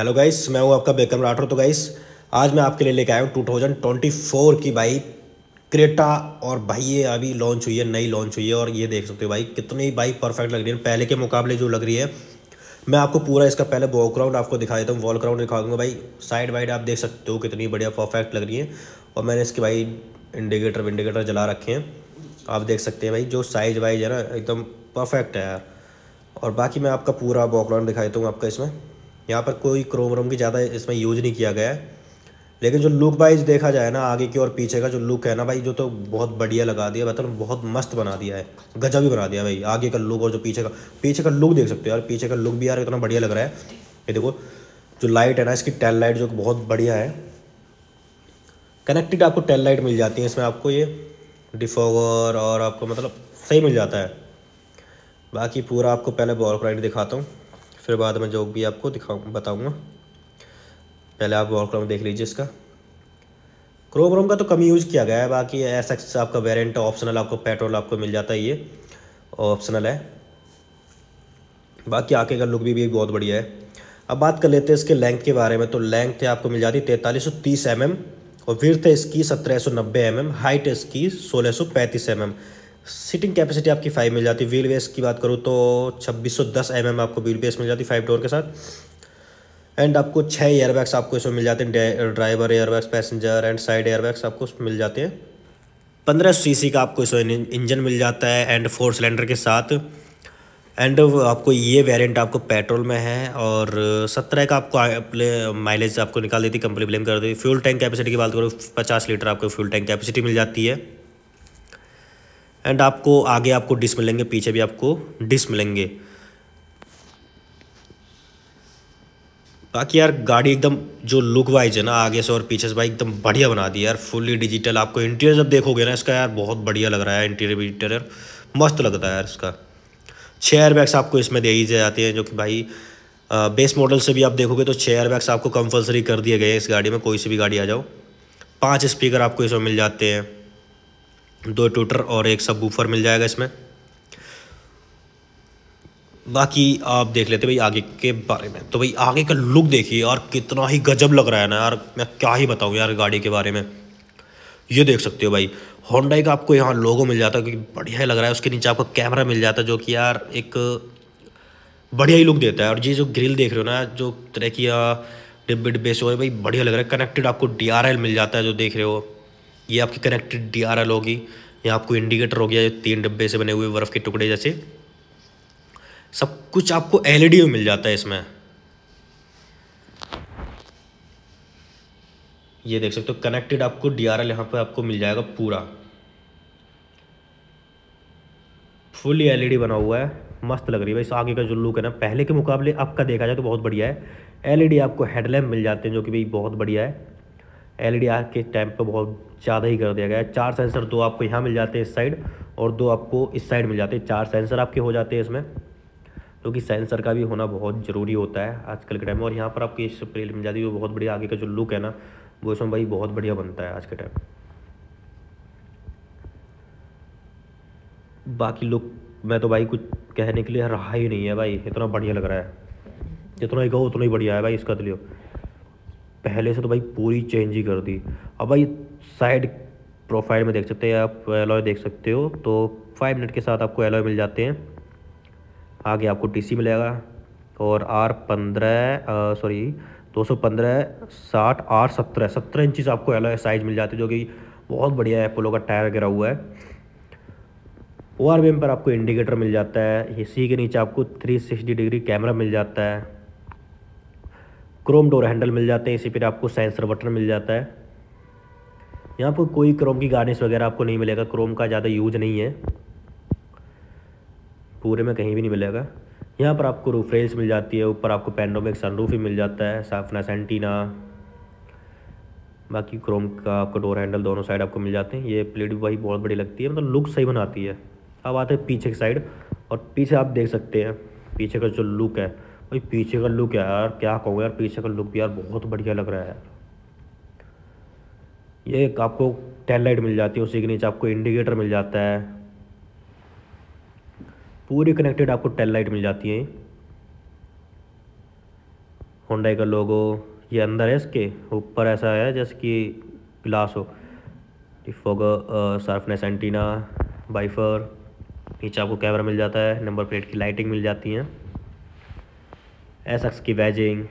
hello guys मैं हूं आपका बेकम राठौर तो गाइस आज मैं आपके लिए लेके आया हूं 2024 की बाइक क्रेटा और भाई ये अभी लॉन्च हुई है नई लॉन्च हुई है और ये देख सकते हो भाई कितनी बाइक परफेक्ट लग रही है पहले के मुकाबले जो लग रही है मैं आपको पूरा इसका पहले वॉक ग्राउंड आपको दिखा देता हूँ वॉल ग्राउंड दिखा दूँगा भाई साइड वाइड आप देख सकते हो कितनी बढ़िया परफेक्ट लग रही है और मैंने इसके भाई इंडिकेटर विंडिकेटर जला रखे हैं आप देख सकते हैं भाई जो साइज वाइज है ना एकदम परफेक्ट है यार और बाकी मैं आपका पूरा बॉकग्राउंड ग्राउंड दिखा देता हूँ आपका इसमें यहाँ पर कोई क्रोम रोम की ज़्यादा इसमें यूज नहीं किया गया है लेकिन जो लुक वाइज देखा जाए ना आगे की और पीछे का जो लुक है ना भाई जो तो बहुत बढ़िया लगा दिया मतलब बहुत मस्त बना दिया है गजब ही बना दिया भाई आगे का लुक और जो पीछे का पीछे का लुक देख सकते हो यार पीछे का लुक भी यार इतना बढ़िया लग रहा है ये देखो जो लाइट है ना इसकी टेल लाइट जो बहुत बढ़िया है कनेक्टेड आपको टेल लाइट मिल जाती है इसमें आपको ये डिफोवर और आपको मतलब सही मिल जाता है बाकी पूरा आपको पहले बॉल राइट दिखाता हूँ फिर बाद में जो भी आपको दिखाऊँ बताऊँगा पहले आप वॉल क्रोम देख लीजिए इसका क्रोम रोम का तो कम यूज़ किया गया है बाकी एस एक्स आपका वेरियंट ऑप्शनल आपको पेट्रोल आपको मिल जाता है ये ऑप्शनल है बाकी आके का लुक भी, भी बहुत बढ़िया है अब बात कर लेते हैं इसके लेंथ के बारे में तो लेंथ आपको मिल जाती है तैंतालीस सौ तीस एम एम और विर्थ इसकी सत्रह सौ नब्बे एम एम हाइट इसकी सोलह सौ पैंतीस एम एम सीटिंग कैपेसिटी आपकी फाइव मिल जाती है व्हील बेस की बात करूँ तो छब्बीस सौ दस एम mm एम आपको व्हील बेस मिल जाती है फाइव डोर के साथ एंड आपको छः एयरबैग्स आपको इसमें मिल जाते हैं driver airbags passenger and side airbags आपको मिल जाते हैं पंद्रह सी का आपको इसमें इंजन मिल जाता है एंड फोर सिलेंडर के साथ एंड आपको ये वेरिएंट आपको पेट्रोल में है और सत्रह का आपको अपने माइलेज आपको निकाल देती कंपनी ब्लेम कर देती फ्यूल टैंक कैपेसिटी की बात करो पचास लीटर आपको फ्यूल टैंक कैपेसिटी मिल जाती है एंड आपको आगे आपको डिस्क मिलेंगे पीछे भी आपको डिस्क मिलेंगे बाकी यार गाड़ी एकदम जो लुक वाइज है ना आगे से और पीछे से भाई एकदम बढ़िया बना दी यार फुल्ली डिजिटल आपको इंटीरियर जब देखोगे ना इसका यार बहुत बढ़िया लग रहा है इंटीरियर इंटीरियर मस्त लगता है यार इसका छः बैग्स आपको इसमें दे ही जाते हैं जो कि भाई आ, बेस मॉडल से भी आप देखोगे तो छः एयर बैग्स आपको कंपलसरी कर दिए गए हैं इस गाड़ी में कोई सी भी गाड़ी आ जाओ पाँच स्पीकर आपको इसमें मिल जाते हैं दो टूटर और एक सब बूफर मिल जाएगा इसमें बाकी आप देख लेते भाई आगे के बारे में तो भाई आगे का लुक देखिए यार कितना ही गजब लग रहा है ना यार मैं क्या ही बताऊँ यार गाड़ी के बारे में ये देख सकते हो भाई होंडाई का आपको यहाँ लोगो मिल जाता है क्योंकि बढ़िया लग रहा है उसके नीचे आपको कैमरा मिल जाता है जो कि यार एक बढ़िया ही लुक देता है और ये जो ग्रिल देख रहे हो ना जो तरह की डिब्बे डिब्बे से हो भाई बढ़िया लग रहा है कनेक्टेड आपको डी मिल जाता है जो देख रहे हो ये आपकी कनेक्टेड डी आर एल होगी यहाँ आपको इंडिकेटर हो गया तीन डब्बे से बने हुए बर्फ़ के टुकड़े जैसे सब कुछ आपको एलईडी e में मिल जाता है इसमें ये देख सकते हो कनेक्टेड आपको डी आर एल यहाँ पर आपको मिल जाएगा पूरा फुल एलईडी e बना हुआ है मस्त लग रही है भाई आगे का जो लुक है ना पहले के मुकाबले आपका देखा जाए तो बहुत बढ़िया है एलईडी e आपको हेडलैम्प मिल जाते हैं जो कि भाई बहुत बढ़िया है एल के टाइम पर बहुत ज़्यादा ही कर दिया गया है चार सेंसर दो आपको यहाँ मिल जाते हैं इस साइड और दो आपको इस साइड मिल जाते हैं चार सेंसर आपके हो जाते हैं इसमें क्योंकि तो सेंसर का भी होना बहुत ज़रूरी होता है आजकल के टाइम में और यहाँ पर आपकी स्प्रेल मिल जाती है वो बहुत बढ़िया आगे का जो लुक है ना वो इसमें भाई बहुत बढ़िया बनता है आज के टाइम बाकी लुक मैं तो भाई कुछ कहने के लिए रहा ही नहीं है भाई इतना बढ़िया लग रहा है जितना ही कहो उतना ही बढ़िया है भाई इसका तो पहले से तो भाई पूरी चेंज ही कर दी अब भाई साइड प्रोफाइल में देख सकते हैं आप एलॉय देख सकते हो तो फाइव मिनट के साथ आपको एलॉय मिल जाते हैं आगे आपको टीसी मिलेगा और आर पंद्रह सॉरी दो सौ पंद्रह साठ आर सत्रह सत्रह इंचज आपको एलॉय साइज़ मिल जाती है जो कि बहुत बढ़िया है पोलो का टायर गिरा हुआ है ओ आर पर आपको इंडिकेटर मिल जाता है इसी के नीचे आपको सिक्सटी डिग्री कैमरा मिल जाता है क्रोम डोर हैंडल मिल जाते हैं इसी पर आपको सेंसर बटन मिल जाता है यहाँ पर कोई क्रोम की गार्निश वगैरह आपको नहीं मिलेगा क्रोम का ज़्यादा यूज नहीं है पूरे में कहीं भी नहीं मिलेगा यहाँ पर आपको रूफ रेल्स मिल जाती है ऊपर आपको पैनडोमिक सनरूफ ही मिल जाता है साफना सेंटीना बाकी क्रोम का आपको डोर हैंडल दोनों साइड आपको मिल जाते हैं ये प्लेट भी वही बहुत बड़ी लगती है मतलब लुक सही बनाती है अब आते हैं पीछे की साइड और पीछे आप देख सकते हैं पीछे का जो लुक है भाई पीछे का लुक यार क्या कहो यार पीछे का लुक भी यार बहुत बढ़िया लग रहा है ये एक आपको टेल लाइट मिल जाती है उसी के नीचे आपको इंडिकेटर मिल जाता है पूरी कनेक्टेड आपको टेल लाइट मिल जाती है होंडाई का लोगो ये अंदर है इसके ऊपर ऐसा है जैसे कि ग्लास हो फोग सार्फनेस एंटीना बाइफर नीचे आपको कैमरा मिल जाता है नंबर प्लेट की लाइटिंग मिल जाती है एस एक्स की वैजिंग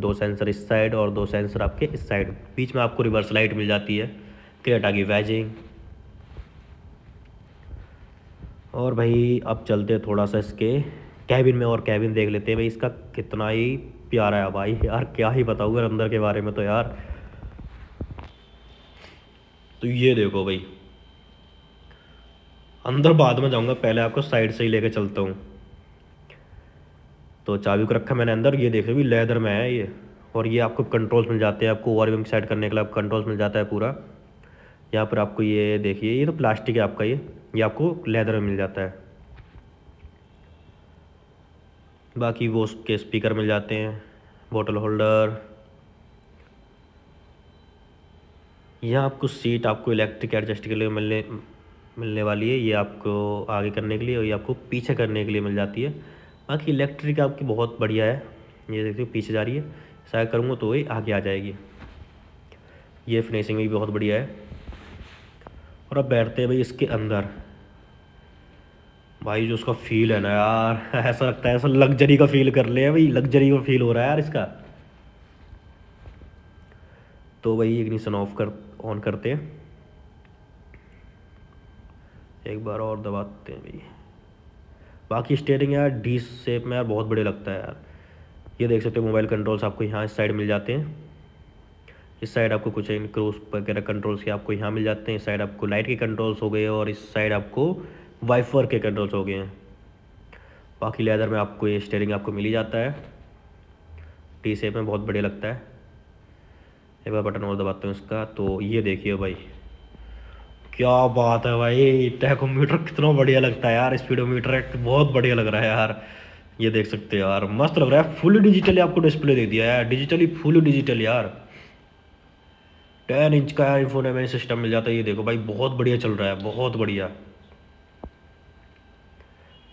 दो सेंसर इस साइड और दो सेंसर आपके इस साइड बीच में आपको रिवर्स लाइट मिल जाती है क्रेटा की वैजिंग और भाई अब चलते थोड़ा सा इसके कैबिन में और कैबिन देख लेते हैं भाई इसका कितना ही प्यारा है भाई यार क्या ही बताऊँ अंदर के बारे में तो यार तो ये देखो भाई अंदर बाद में जाऊंगा पहले आपको साइड से ही लेके चलता हूँ तो चाबी को रखा मैंने अंदर ये देख रहे भी लेदर में है ये और ये आपको कंट्रोल्स मिल जाते हैं आपको ओवर सेट करने के लिए आपको कंट्रोल्स मिल जाता है पूरा यहाँ पर आपको ये देखिए ये तो प्लास्टिक है आपका ये ये आपको लेदर में मिल जाता है बाकी वो उसके स्पीकर मिल जाते हैं बोतल होल्डर यह आपको सीट आपको इलेक्ट्रिक एडजस्ट के लिए मिलने मिलने वाली है ये आपको आगे करने के लिए और ये आपको पीछे करने के लिए मिल जाती है बाकी इलेक्ट्रिक आपकी बहुत बढ़िया है ये देखते हो पीछे जा रही है शायद करूँगा तो ये आगे आ जाएगी ये फिनिशिंग भी बहुत बढ़िया है और अब बैठते हैं भाई इसके अंदर भाई जो उसका फील है ना यार ऐसा लगता है ऐसा लग्जरी का फील कर ले भाई लग्जरी का फील हो रहा है यार इसका तो भाई इग्निशन ऑफ कर ऑन करते हैं एक बार और दबाते हैं भाई बाकी स्टेयरिंग यार डी सेप में यार बहुत बढ़िया लगता है यार ये देख सकते हो मोबाइल कंट्रोल्स आपको यहाँ इस साइड मिल जाते हैं इस साइड आपको कुछ क्रोस वगैरह कंट्रोल्स के आपको यहाँ मिल जाते हैं इस साइड आपको लाइट के कंट्रोल्स हो गए और इस साइड आपको वाइफर के कंट्रोल्स हो गए हैं बाकी लेदर में आपको ये स्टेयरिंग आपको मिल ही जाता है टी सेप में बहुत बढ़िया लगता है एक बार बटन और दबाते हैं इसका तो ये देखिए भाई क्या बात है भाई टैकोमीटर कितना बढ़िया लगता है यार स्पीडोमीटर बहुत बढ़िया लग रहा है यार ये देख सकते हो यार मस्त लग रहा है फुल डिजिटली आपको डिस्प्ले दे दिया है डिजिटली फुल डिजिटल यार टेन इंच का आईफोन है मेरे सिस्टम मिल जाता है ये देखो भाई बहुत बढ़िया चल रहा है बहुत बढ़िया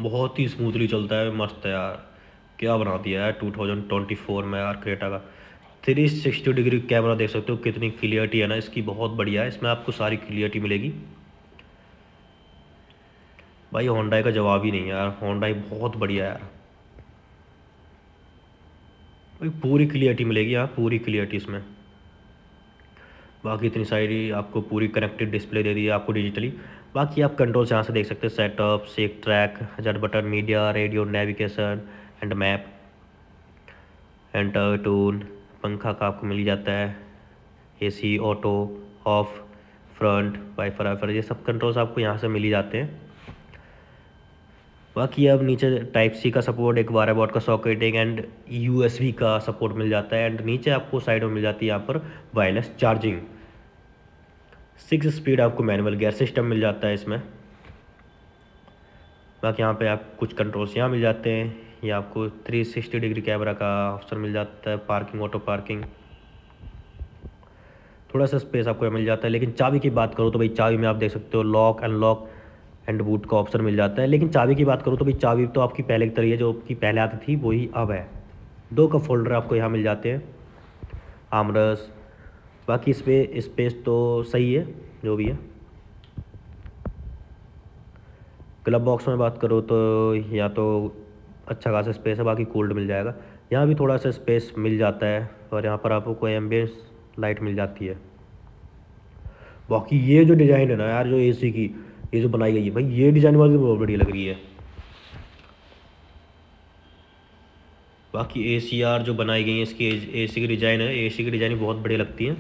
बहुत ही स्मूथली चलता है मस्त है यार क्या बना दिया है टू थाउजेंड ट्वेंटी फोर में यार क्रेटा का थ्री सिक्सटी डिग्री कैमरा देख सकते हो कितनी क्लियरिटी है ना इसकी बहुत बढ़िया है इसमें आपको सारी क्लियरिटी मिलेगी भाई होंडाई का जवाब ही नहीं यार होंडाई बहुत बढ़िया यार भाई पूरी क्लियरिटी मिलेगी यार पूरी क्लियरिटी इसमें बाकी इतनी सारी आपको पूरी कनेक्टेड डिस्प्ले दे दी है आपको डिजिटली बाकी आप कंट्रोल यहाँ से देख सकते हैं setup seek track jut button media radio navigation and map enter tune पंखा का आपको मिल जाता है AC auto off front wiper wiper ये सब कंट्रोल्स आपको यहाँ से मिल ही जाते हैं बाकी अब नीचे टाइप सी का सपोर्ट एक बारह बॉट का सॉकेट एक एंड यूएसबी का सपोर्ट मिल जाता है एंड नीचे आपको साइड में मिल जाती है यहाँ पर वायरलेस चार्जिंग सिक्स स्पीड आपको मैनुअल गियर सिस्टम मिल जाता है इसमें बाकी यहाँ पे आप कुछ कंट्रोल्स यहाँ मिल जाते हैं या आपको 360 डिग्री कैमरा का ऑप्शन मिल जाता है पार्किंग ऑटो पार्किंग थोड़ा सा स्पेस आपको मिल जाता है लेकिन चाबी की बात करो तो भाई चाबी में आप देख सकते हो लॉक अनलॉक एंड बूट का ऑप्शन मिल जाता है लेकिन चाबी की बात करो तो भाई चाबी तो आपकी पहले की तरह जो आपकी पहले आती थी वही अब है दो का फोल्डर आपको यहाँ मिल जाते हैं आमरस बाकी इस पर स्पेस तो सही है जो भी है क्लब बॉक्स में बात करो तो या तो अच्छा खासा स्पेस है बाकी कोल्ड मिल जाएगा यहाँ भी थोड़ा सा स्पेस मिल जाता है और यहाँ पर आपको कोई एम्बियंस लाइट मिल जाती है बाकी ये जो डिज़ाइन है ना यार जो एसी की ये जो बनाई गई है भाई ये डिज़ाइन वाली तो बहुत बढ़िया लग रही है बाकी ए सी आर जो बनाई गई है इसकी ए सी की डिज़ाइन है ए सी की डिज़ाइन बहुत बढ़िया लगती है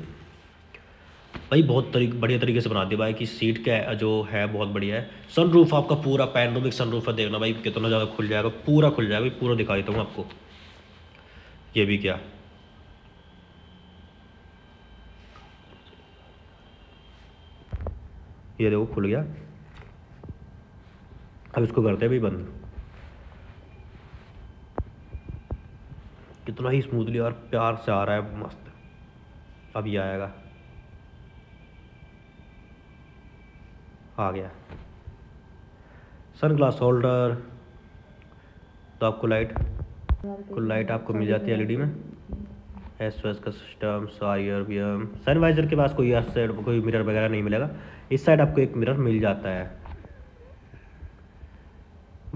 भाई बहुत तरीक, बढ़िया तरीके से बना दिया भाई कि सीट का जो है बहुत बढ़िया है सनरूफ आपका पूरा सन सनरूफ है देखना भाई कितना ज़्यादा खुल जाएगा पूरा खुल जाएगा भाई पूरा दिखा देता हूँ आपको ये भी क्या ये देखो खुल गया अब इसको करते हैं भाई बंद कितना ही स्मूथली और प्यार से आ रहा है मस्त अब ये आएगा आ गया सन ग्लास होल्डर तो आपको लाइट आपको लाइट आपको मिल जाती है एलईडी में एस वेस का सिस्टम सायर वी एम सनवाइजर के पास कोई साइड कोई मिरर वगैरह नहीं मिलेगा इस साइड आपको एक मिरर मिल जाता है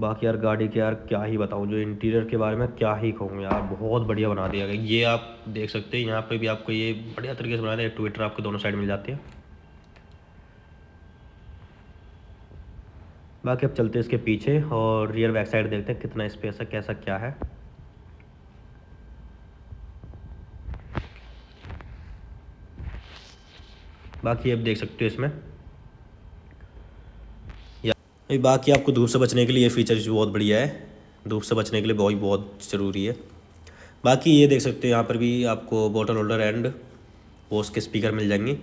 बाकी यार गाड़ी के यार क्या ही बताऊँ जो इंटीरियर के बारे में क्या ही कहूँ यार बहुत बढ़िया बना दिया गया ये आप देख सकते हैं यहाँ पे भी आपको ये बढ़िया तरीके से बना दिया ट्विटर आपको दोनों साइड मिल जाती है बाकी अब चलते इसके पीछे और रियर बैक साइड देखते हैं कितना स्पेस है कैसा क्या है बाकी आप देख सकते हो इसमें बाकी आपको धूप से बचने के लिए ये फीचर बहुत बढ़िया है धूप से बचने के लिए बहुत बहुत ज़रूरी है बाकी ये देख सकते हो यहाँ पर भी आपको बॉटल होल्डर एंड वो उसके स्पीकर मिल जाएंगे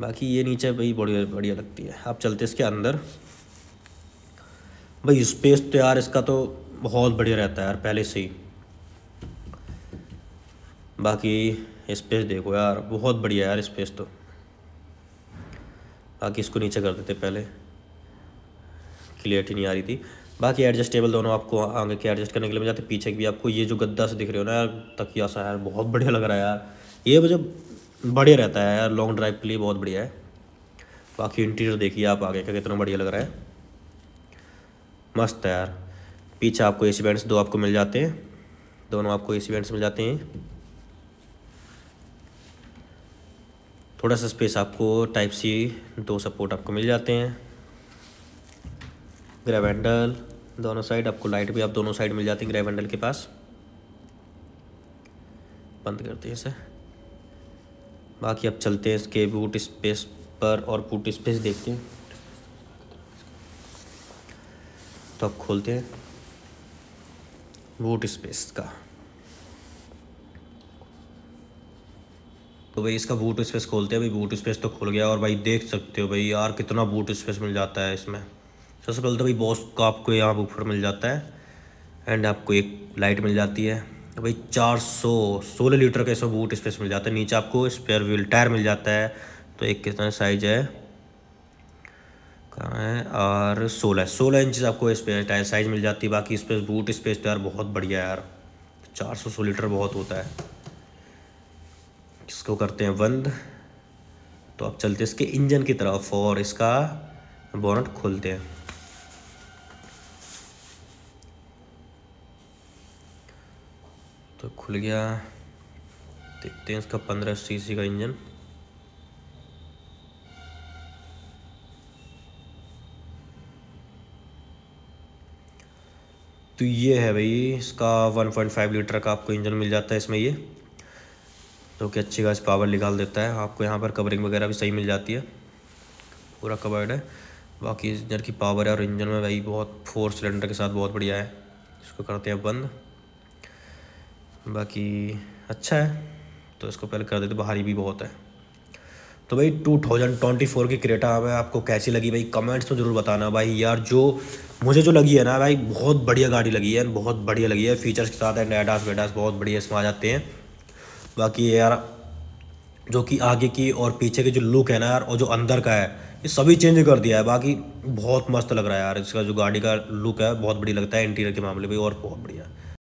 बाकी ये नीचे भाई बढ़िया बढ़िया लगती है आप चलते इसके अंदर भाई स्पेस तो यार इसका तो बहुत बढ़िया रहता है यार पहले से ही बाकी स्पेस देखो यार बहुत बढ़िया यार स्पेस तो बाकी इसको नीचे कर देते पहले क्लियरिटी नहीं आ रही थी बाकी एडजस्टेबल दोनों आपको आगे के एडजस्ट करने के लिए मिल जाते पीछे भी आपको ये जो गद्दा से दिख रहे हो ना यार तकिया सा यार बहुत बढ़िया लग रहा है यार ये मुझे बढ़िया रहता है यार लॉन्ग ड्राइव के लिए बहुत बढ़िया है बाकी इंटीरियर देखिए आप आगे का कितना बढ़िया लग रहा है मस्त है यार पीछे आपको ए सी दो आपको मिल जाते हैं दोनों आपको ए सी मिल जाते हैं थोड़ा सा स्पेस आपको टाइप सी दो सपोर्ट आपको मिल जाते हैं ग्रैब हैंडल दोनों साइड आपको लाइट भी आप दोनों साइड मिल जाती है ग्रैब हैंडल के पास बंद करते हैं इसे बाकी अब चलते हैं इसके बूट स्पेस पर और बूट स्पेस देखते हैं तो अब खोलते हैं बूट स्पेस का तो भाई इसका बूट स्पेस खोलते हैं भाई बूट स्पेस तो खुल गया और भाई देख सकते हो भाई यार कितना बूट स्पेस मिल जाता है इसमें सबसे पहले तो भाई बॉस का आपको यहाँ ऊपर मिल जाता है एंड आपको एक लाइट मिल जाती है तो भाई 400 16 लीटर का ऐसा बूट स्पेस मिल जाता है नीचे आपको स्पेयर व्हील टायर मिल जाता है तो एक कितना साइज है कहाँ है और 16 सोलह इंच आपको स्पेयर टायर साइज मिल जाती है बाकी स्पेस बूट स्पेस टायर बहुत बढ़िया यार चार सौ सौ लीटर बहुत होता है इसको करते हैं बंद तो अब चलते हैं इसके इंजन की तरफ और इसका बोनट खोलते हैं खुल गया देखते हैं इसका पंद्रह सीसी का इंजन तो ये है भाई इसका 1.5 लीटर का आपको इंजन मिल जाता है इसमें ये जो कि अच्छी खास पावर निकाल देता है आपको यहाँ पर कवरिंग वगैरह भी सही मिल जाती है पूरा कवर्ड है बाकी इंजन की पावर है और इंजन में भाई बहुत फोर सिलेंडर के साथ बहुत बढ़िया है इसको करते हैं बंद बाकी अच्छा है तो इसको पहले कर देते भारी भी बहुत है तो भाई टू थाउजेंड ट्वेंटी फोर की क्रेटा में आपको कैसी लगी भाई कमेंट्स तो ज़रूर बताना भाई यार जो मुझे जो लगी है ना भाई बहुत बढ़िया गाड़ी लगी है बहुत बढ़िया लगी है फीचर्स के साथ एंड एडास वेडास बहुत बढ़िया इसमें आ जाते हैं बाकी यार जो कि आगे की और पीछे की जो लुक है ना यार और जो अंदर का है ये सभी चेंज कर दिया है बाकी बहुत मस्त लग रहा है यार इसका जो गाड़ी का लुक है बहुत बढ़िया लगता है इंटीरियर के मामले में और बहुत बढ़िया